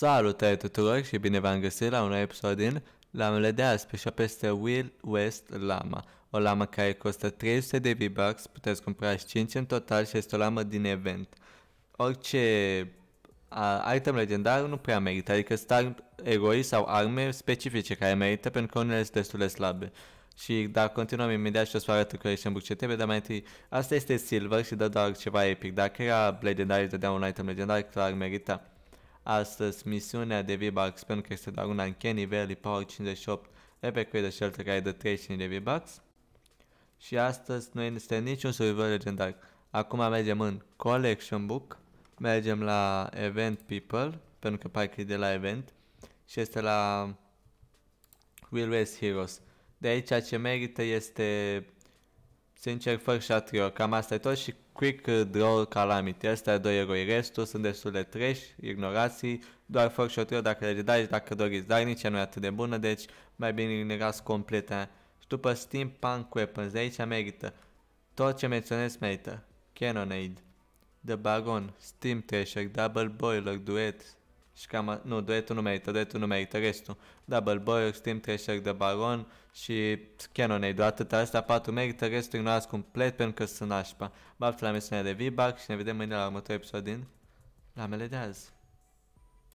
Salutare tuturor și bine v-am găsit la un episod din Lamele de azi, și peste Will West Lama, o lamă care costă 300 de V-Bucks, puteți cumpăra și 5 în total și este o lamă din event. Orice item legendar nu prea merită, adică star eroi sau arme specifice care merită pentru că unele sunt destul de slabe. Și dacă continuăm imediat și o să vă arăt că în ce trebuie, dar mai întâi, asta este Silver și dă doar ceva epic, dacă era legendar și dădea un item legendar, clar merita astăzi misiunea de V-Bucks pentru că este doar una în Kenny Valley Power 58 repercuie shelter care dă 35 de V-Bucks. Și astăzi nu este niciun survival legendar. Acum mergem în Collection Book, mergem la Event People, pentru că parcă e de la Event, și este la Will Race Heroes. De aici ce merită este, sincer, fără și Cam asta e tot și Quick uh, Draw Calamity. Astea doi eroi. Restul sunt destul de trash, ignorații, doar fac și o dacă le dai și dacă doriți. Dar nici ea nu e atât de bună, deci mai bine ignorați completa. Și după Steampunk Weapons, de aici merită. Tot ce menționez merită. Cannonade, The Baron, Steam Thrasher, Double Boiler, Duet, și cam, nu, duetul nu merită, duetul nu merită, restul. Double Boyer, Steam Thrasher de Baron și Cannonade, atât astea patru merită, restul ignorați complet pentru că sunt nașpa. Baftă la misiunea de v și ne vedem mâine la următorul episod din Lamele de azi.